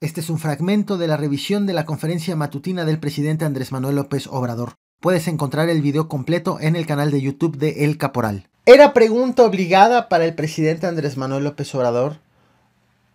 Este es un fragmento de la revisión de la conferencia matutina del presidente Andrés Manuel López Obrador. Puedes encontrar el video completo en el canal de YouTube de El Caporal. Era pregunta obligada para el presidente Andrés Manuel López Obrador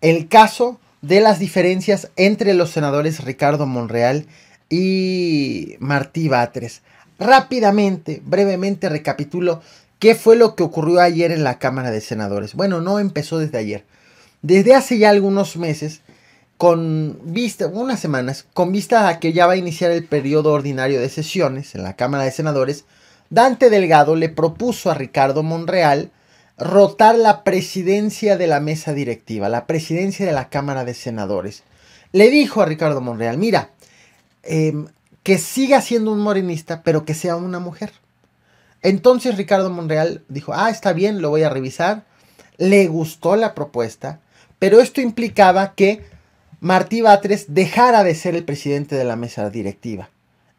el caso de las diferencias entre los senadores Ricardo Monreal y Martí Batres. Rápidamente, brevemente recapitulo qué fue lo que ocurrió ayer en la Cámara de Senadores. Bueno, no empezó desde ayer. Desde hace ya algunos meses, con vista, unas semanas, con vista a que ya va a iniciar el periodo ordinario de sesiones en la Cámara de Senadores, Dante Delgado le propuso a Ricardo Monreal rotar la presidencia de la mesa directiva, la presidencia de la Cámara de Senadores. Le dijo a Ricardo Monreal, mira, em, que siga siendo un morenista, pero que sea una mujer. Entonces Ricardo Monreal dijo, ah, está bien, lo voy a revisar. Le gustó la propuesta, pero esto implicaba que Martí Batres dejara de ser el presidente de la mesa directiva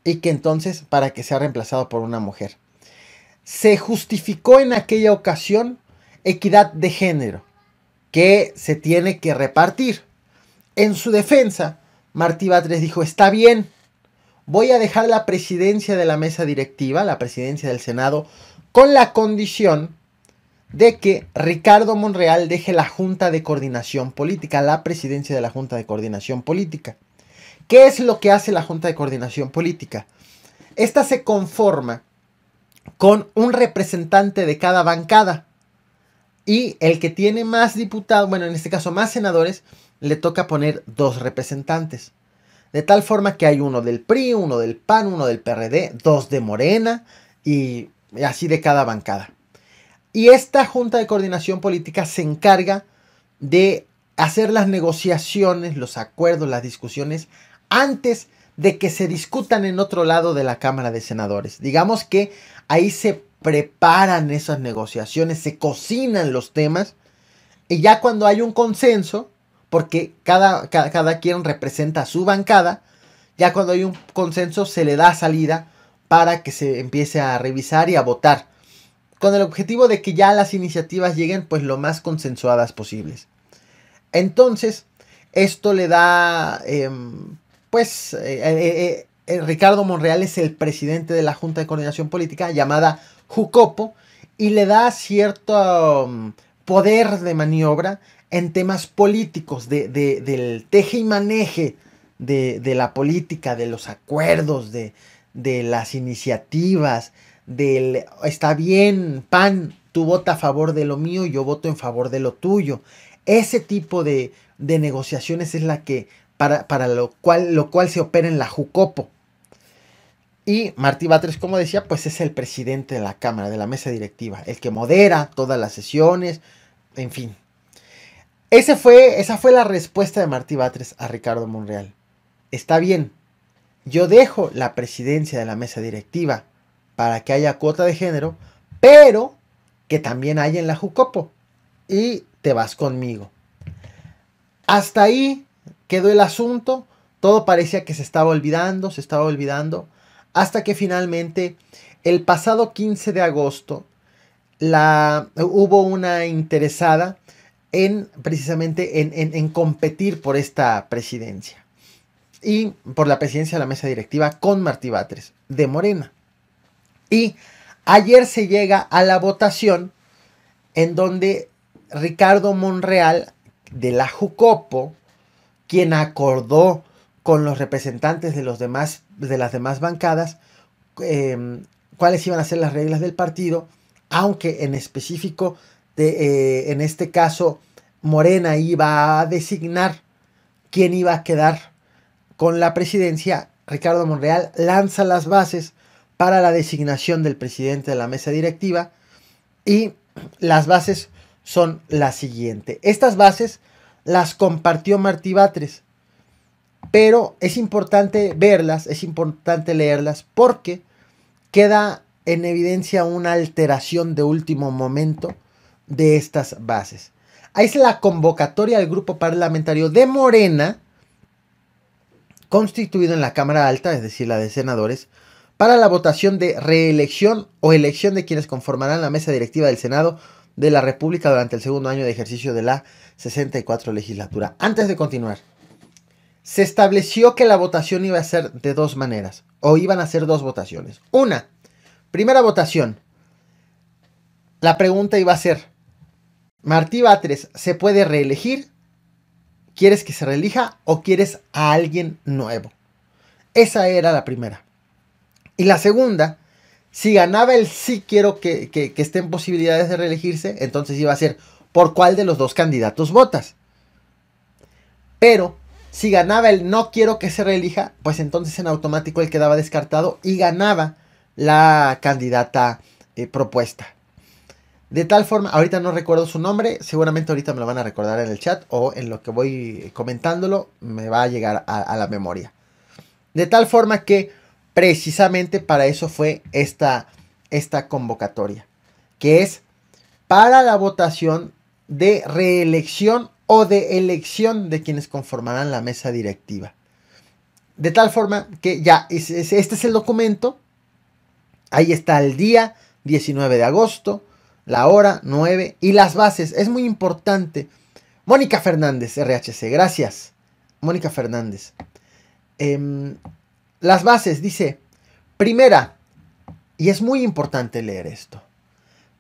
y que entonces para que sea reemplazado por una mujer. Se justificó en aquella ocasión equidad de género que se tiene que repartir. En su defensa, Martí Batres dijo, está bien, voy a dejar la presidencia de la mesa directiva, la presidencia del Senado, con la condición de que Ricardo Monreal deje la Junta de Coordinación Política, la presidencia de la Junta de Coordinación Política. ¿Qué es lo que hace la Junta de Coordinación Política? Esta se conforma con un representante de cada bancada y el que tiene más diputados, bueno, en este caso más senadores, le toca poner dos representantes. De tal forma que hay uno del PRI, uno del PAN, uno del PRD, dos de Morena y así de cada bancada. Y esta Junta de Coordinación Política se encarga de hacer las negociaciones, los acuerdos, las discusiones antes de que se discutan en otro lado de la Cámara de Senadores. Digamos que ahí se preparan esas negociaciones, se cocinan los temas y ya cuando hay un consenso, porque cada, cada, quien representa su bancada, ya cuando hay un consenso se le da salida para que se empiece a revisar y a votar con el objetivo de que ya las iniciativas lleguen pues lo más consensuadas posibles. Entonces, esto le da, em, pues, eh, eh, eh, Ricardo Monreal es el presidente de la Junta de Coordinación Política llamada Jucopo y le da cierto em, poder de maniobra en temas políticos, del teje y maneje de, de, la política, de los acuerdos, de, las iniciativas, del, está bien, pan, tú vota a favor de lo mío, yo voto en favor de lo tuyo. Ese tipo de, negociaciones es la que, para, lo, cual, lo cual se opera en la Jucopo. Y Martí Batres, como decía, pues es el presidente de la Cámara, de la mesa directiva, el que modera todas las sesiones, en fin. esa fue la respuesta de Martí Batres a Ricardo Monreal. Está bien, yo dejo la presidencia de la mesa directiva, para que haya cuota de género, pero que también haya en la Jucopo. Y te vas conmigo. Hasta ahí quedó el asunto. Todo parecía que se estaba olvidando, se estaba olvidando. Hasta que finalmente, el pasado 15 de agosto, hubo una interesada en precisamente en competir por esta presidencia. Y por la presidencia de la mesa directiva con Martí Batres, de Morena. Y ayer se llega a la votación en donde Ricardo Monreal de la Jucopo, quien acordó con los representantes de, los demás, de las demás bancadas eh, cuáles iban a ser las reglas del partido, aunque en específico, eh, en este caso, Morena iba a designar quién iba a quedar con la presidencia, Ricardo Monreal lanza las bases para la designación del presidente de la mesa directiva y las bases son las siguientes. Estas bases las compartió Martí Batres, pero es importante verlas, es importante leerlas porque queda en evidencia una alteración de último momento de estas bases. Ahí es la convocatoria al grupo parlamentario de Morena, constituido en la Cámara Alta, es decir, la de senadores, para la votación de reelección o elección de quienes conformarán la mesa directiva del Senado de la República durante el segundo año de ejercicio de la 64 legislatura. Antes de continuar, se estableció que la votación iba a ser de dos maneras, o iban a ser dos votaciones. Una, primera votación, la pregunta iba a ser, Martí Batres, ¿se puede reelegir? ¿Quieres que se reelija o quieres a alguien nuevo? Esa era la primera. Y la segunda, si ganaba el sí quiero que, que, esté en posibilidades de reelegirse, entonces iba a ser por cuál de los dos candidatos votas. Pero si ganaba el no quiero que se reelija, pues entonces en automático él quedaba descartado y ganaba la candidata eh, propuesta. De tal forma, ahorita no recuerdo su nombre, seguramente ahorita me lo van a recordar en el chat o en lo que voy eh, comentándolo me va a llegar a la memoria. De tal forma que precisamente para eso fue esta, esta convocatoria, que es para la votación de reelección o de elección de quienes conformarán la mesa directiva. De tal forma que ya, este es el documento, ahí está el día 19 de agosto, la hora 9 y las bases, es muy importante. Mónica Fernández, RHC, gracias. Mónica Fernández. Eh, las bases, dice, primera, y es muy importante leer esto,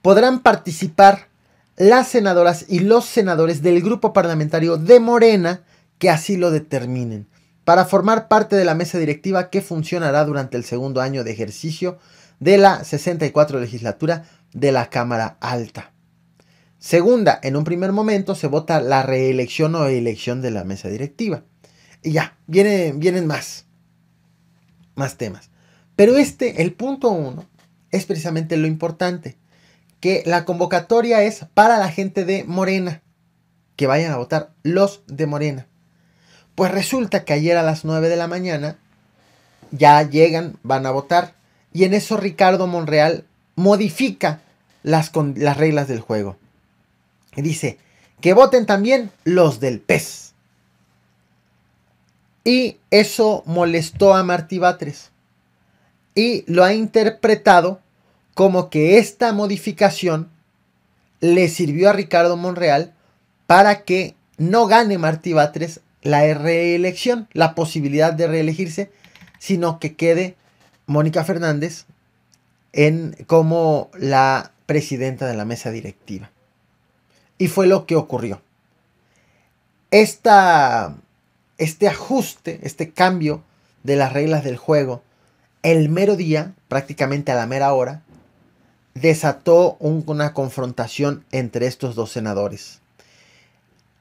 podrán participar las senadoras y los senadores del grupo parlamentario de Morena que así lo determinen, para formar parte de la mesa directiva que funcionará durante el segundo año de ejercicio de la 64 legislatura de la Cámara Alta. Segunda, en un primer momento se vota la reelección o elección de la mesa directiva. Y ya, vienen, vienen más más temas. Pero este, el punto uno, es precisamente lo importante, que la convocatoria es para la gente de Morena, que vayan a votar los de Morena. Pues resulta que ayer a las 9 de la mañana ya llegan, van a votar, y en eso Ricardo Monreal modifica las, las reglas del juego. Y dice, que voten también los del PES. Y eso molestó a Martí Batres y lo ha interpretado como que esta modificación le sirvió a Ricardo Monreal para que no gane Martí Batres la reelección, la posibilidad de reelegirse, sino que quede Mónica Fernández en, como la presidenta de la mesa directiva. Y fue lo que ocurrió. Esta este ajuste, este cambio de las reglas del juego, el mero día, prácticamente a la mera hora, desató una confrontación entre estos dos senadores.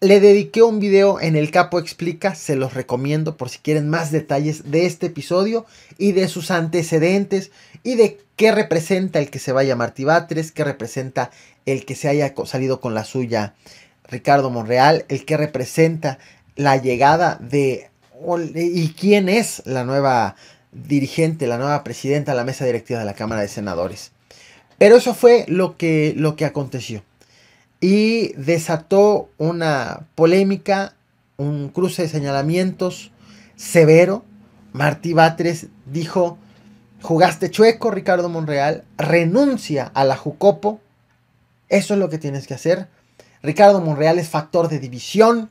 Le dediqué un video en el Capo Explica, se los recomiendo por si quieren más detalles de este episodio y de sus antecedentes y de qué representa el que se vaya a Martí Batres, qué representa el que se haya salido con la suya Ricardo Monreal, el que representa la llegada de... ¿Y quién es la nueva dirigente, la nueva presidenta de la mesa directiva de la Cámara de Senadores? Pero eso fue lo que, lo que aconteció. Y desató una polémica, un cruce de señalamientos severo. Martí Batres dijo, jugaste chueco, Ricardo Monreal, renuncia a la Jucopo. Eso es lo que tienes que hacer. Ricardo Monreal es factor de división.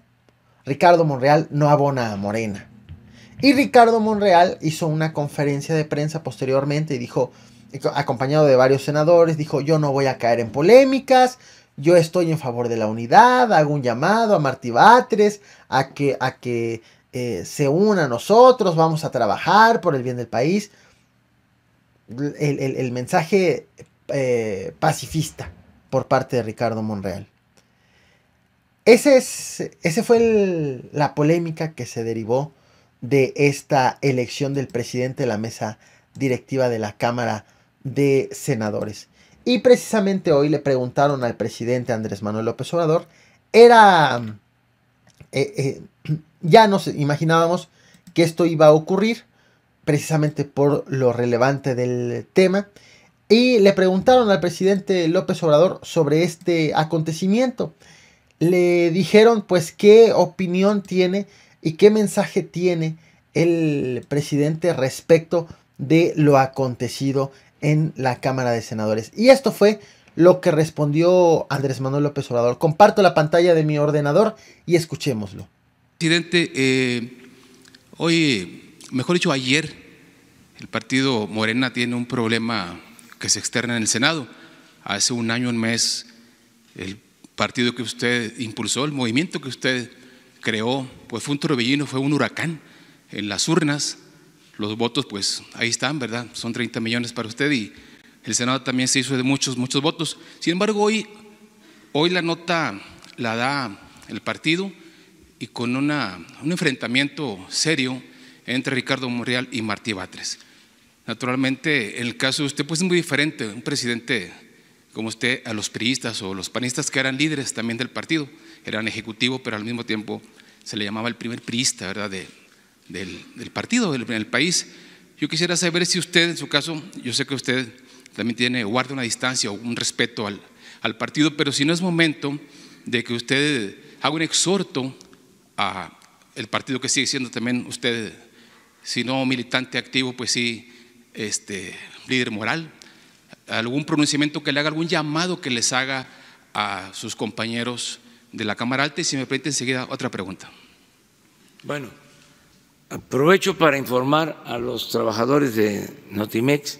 Ricardo Monreal no abona a Morena. Y Ricardo Monreal hizo una conferencia de prensa posteriormente y dijo, acompañado de varios senadores, dijo, yo no voy a caer en polémicas, yo estoy en favor de la unidad, hago un llamado a Martí Batres, a que, a que eh, se una a nosotros, vamos a trabajar por el bien del país. El, mensaje eh, pacifista por parte de Ricardo Monreal. Ese, fue la polémica que se derivó de esta elección del presidente de la mesa directiva de la Cámara de Senadores. Y precisamente hoy le preguntaron al presidente Andrés Manuel López Obrador, era, eh, eh, ya nos imaginábamos que esto iba a ocurrir, precisamente por lo relevante del tema, y le preguntaron al presidente López Obrador sobre este acontecimiento le dijeron pues qué opinión tiene y qué mensaje tiene el presidente respecto de lo acontecido en la Cámara de Senadores. Y esto fue lo que respondió Andrés Manuel López Obrador. Comparto la pantalla de mi ordenador y escuchémoslo. Presidente, eh, hoy, mejor dicho, ayer, el partido Morena tiene un problema que se externa en el Senado. Hace un año, un mes, el partido que usted impulsó, el movimiento que usted creó, pues fue un torbellino, fue un huracán en las urnas. Los votos, pues ahí están, ¿verdad? Son 30 millones para usted y el Senado también se hizo de muchos, muchos votos. Sin embargo, hoy, hoy la nota la da el partido y con una, un enfrentamiento serio entre Ricardo Monreal y Martí Batres. Naturalmente, el caso de usted, pues es muy diferente, un presidente como usted, a los priistas o los panistas que eran líderes también del partido, eran ejecutivos, pero al mismo tiempo se le llamaba el primer priista, ¿verdad?, del, partido, del, del país. Yo quisiera saber si usted, en su caso, yo sé que usted también tiene, guarda una distancia o un respeto al, partido, pero si no es momento de que usted haga un exhorto a el partido que sigue siendo también usted, si no militante activo, pues sí, este, líder moral, algún pronunciamiento que le haga, algún llamado que les haga a sus compañeros de la Cámara Alta y si me permite enseguida otra pregunta. Bueno, aprovecho para informar a los trabajadores de Notimex.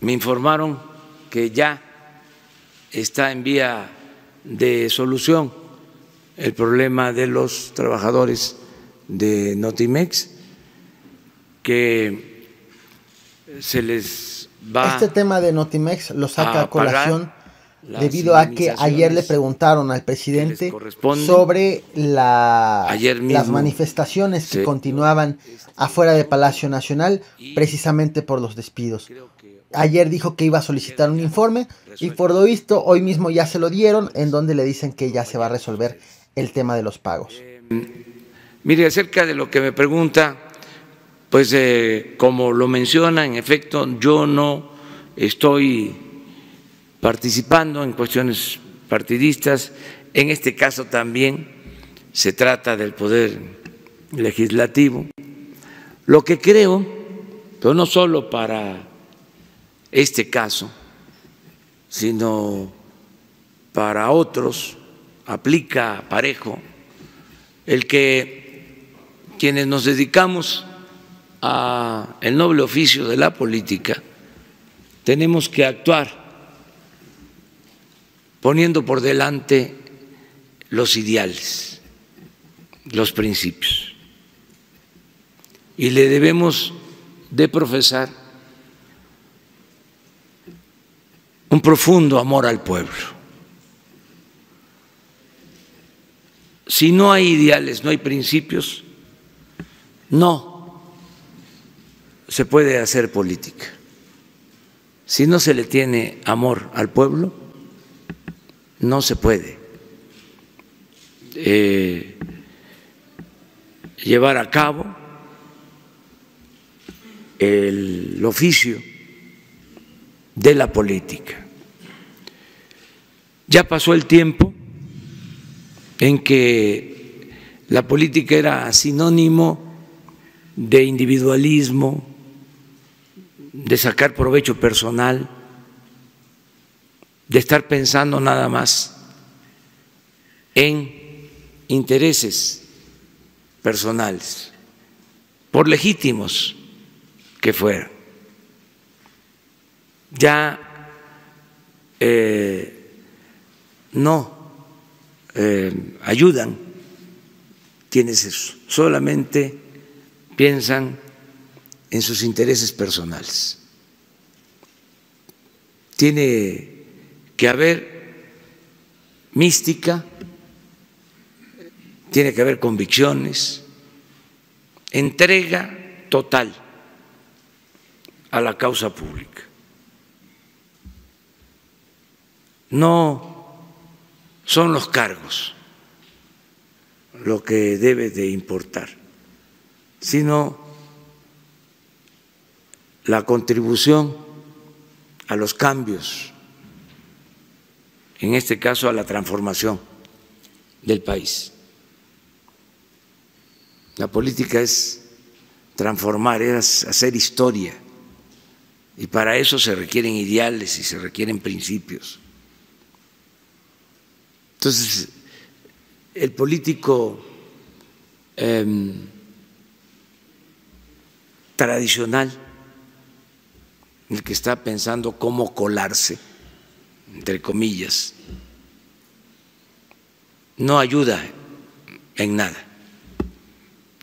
Me informaron que ya está en vía de solución el problema de los trabajadores de Notimex, que se les este tema de Notimex lo saca a, colación debido a que ayer le preguntaron al presidente sobre la, las manifestaciones que continuaban afuera de Palacio Nacional precisamente por los despidos. Ayer dijo que iba a solicitar un informe y por lo visto hoy mismo ya se lo dieron en donde le dicen que ya se va a resolver el tema de los pagos. Eh, mire, acerca de lo que me pregunta pues eh, como lo menciona, en efecto, yo no estoy participando en cuestiones partidistas. En este caso también se trata del poder legislativo. Lo que creo, pero no solo para este caso, sino para otros, aplica parejo el que quienes nos dedicamos a el noble oficio de la política, tenemos que actuar poniendo por delante los ideales, los principios. Y le debemos de profesar un profundo amor al pueblo. Si no hay ideales, no hay principios, no se puede hacer política. Si no se le tiene amor al pueblo, no se puede eh, llevar a cabo el oficio de la política. Ya pasó el tiempo en que la política era sinónimo de individualismo, de sacar provecho personal, de estar pensando nada más en intereses personales, por legítimos que fueran. Ya eh, no eh, ayudan quienes solamente piensan en sus intereses personales. Tiene que haber mística, tiene que haber convicciones, entrega total a la causa pública. No son los cargos lo que debe de importar, sino la contribución a los cambios, en este caso a la transformación del país. La política es transformar, es hacer historia. Y para eso se requieren ideales y se requieren principios. Entonces, el político em, tradicional el que está pensando cómo colarse, entre comillas, no ayuda en nada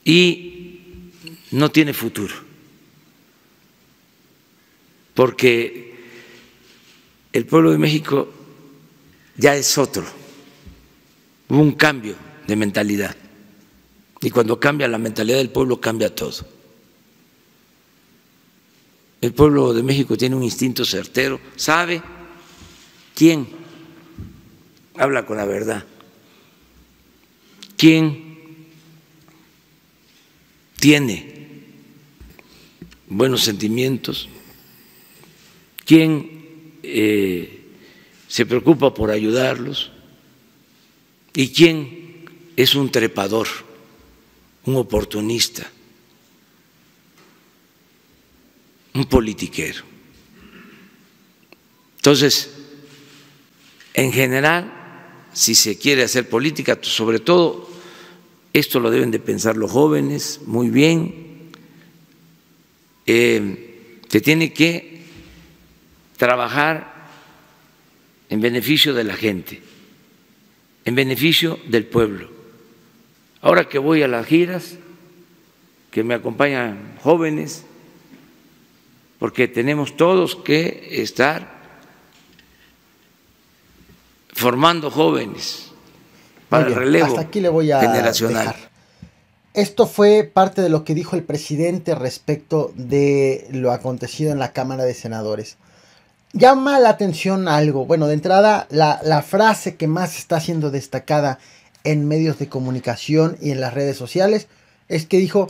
y no tiene futuro, porque el pueblo de México ya es otro, hubo un cambio de mentalidad y cuando cambia la mentalidad del pueblo cambia todo. El pueblo de México tiene un instinto certero, sabe quién habla con la verdad, quién tiene buenos sentimientos, quién eh, se preocupa por ayudarlos y quién es un trepador, un oportunista. un politiquero. Entonces, en general, si se quiere hacer política, sobre todo, esto lo deben de pensar los jóvenes muy bien, eh, se tiene que trabajar en beneficio de la gente, en beneficio del pueblo. Ahora que voy a las giras, que me acompañan jóvenes, porque tenemos todos que estar formando jóvenes para el relevo aquí le voy a generacional. Esto fue parte de lo que dijo el presidente respecto de lo acontecido en la Cámara de Senadores. Llama la atención algo. Bueno, de entrada, la, la frase que más está siendo destacada en medios de comunicación y en las redes sociales es que dijo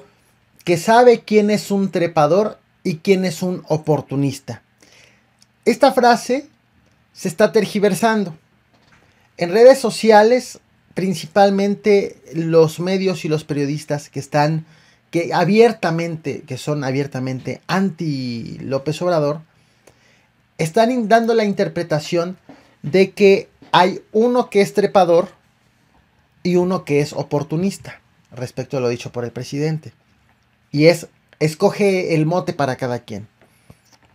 que sabe quién es un trepador y quién es un oportunista. Esta frase se está tergiversando. En redes sociales, principalmente los medios y los periodistas que están, que abiertamente, que son abiertamente anti López Obrador, están dando la interpretación de que hay uno que es trepador y uno que es oportunista, respecto a lo dicho por el presidente. Y es escoge el mote para cada quien.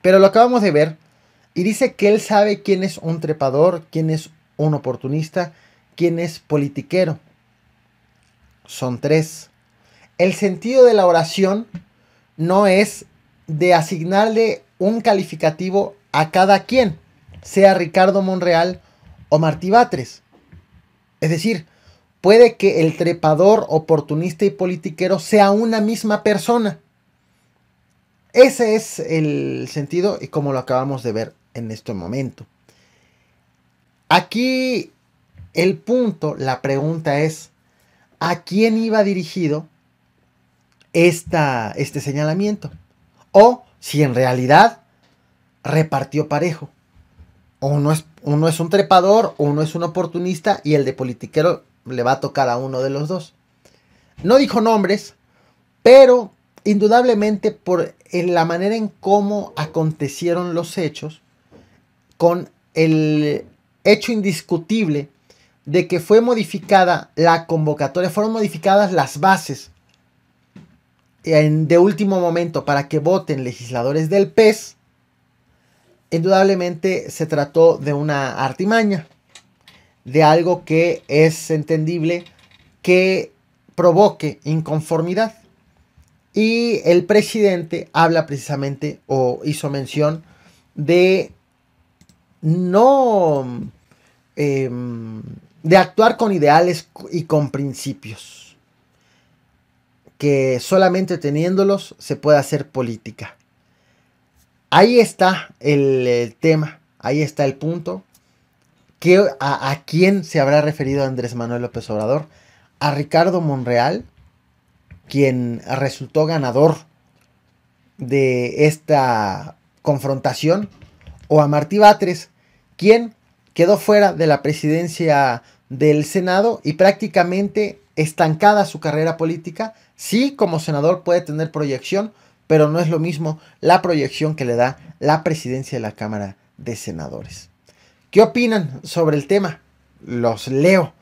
Pero lo acabamos de ver y dice que él sabe quién es un trepador, quién es un oportunista, quién es politiquero. Son tres. El sentido de la oración no es de asignarle un calificativo a cada quien, sea Ricardo Monreal o Martí Batres. Es decir, puede que el trepador, oportunista y politiquero sea una misma persona. Ese es el sentido y como lo acabamos de ver en este momento. Aquí el punto, la pregunta es, ¿a quién iba dirigido este señalamiento? O si en realidad repartió parejo. Uno es, uno es un trepador, uno es un oportunista y el de politiquero le va a tocar a uno de los dos. No dijo nombres, pero indudablemente por en la manera en cómo acontecieron los hechos con el hecho indiscutible de que fue modificada la convocatoria, fueron modificadas las bases en, de último momento para que voten legisladores del PES, indudablemente se trató de una artimaña, de algo que es entendible que provoque inconformidad. Y el presidente habla precisamente o hizo mención de no em, de actuar con ideales y con principios. Que solamente teniéndolos se puede hacer política. Ahí está el, tema, ahí está el punto. ¿A quién se habrá referido Andrés Manuel López Obrador? ¿A Ricardo Monreal? quien resultó ganador de esta confrontación, o a Martí Batres, quien quedó fuera de la presidencia del Senado y prácticamente estancada su carrera política. Sí, como senador puede tener proyección, pero no es lo mismo la proyección que le da la presidencia de la Cámara de Senadores. ¿Qué opinan sobre el tema? Los leo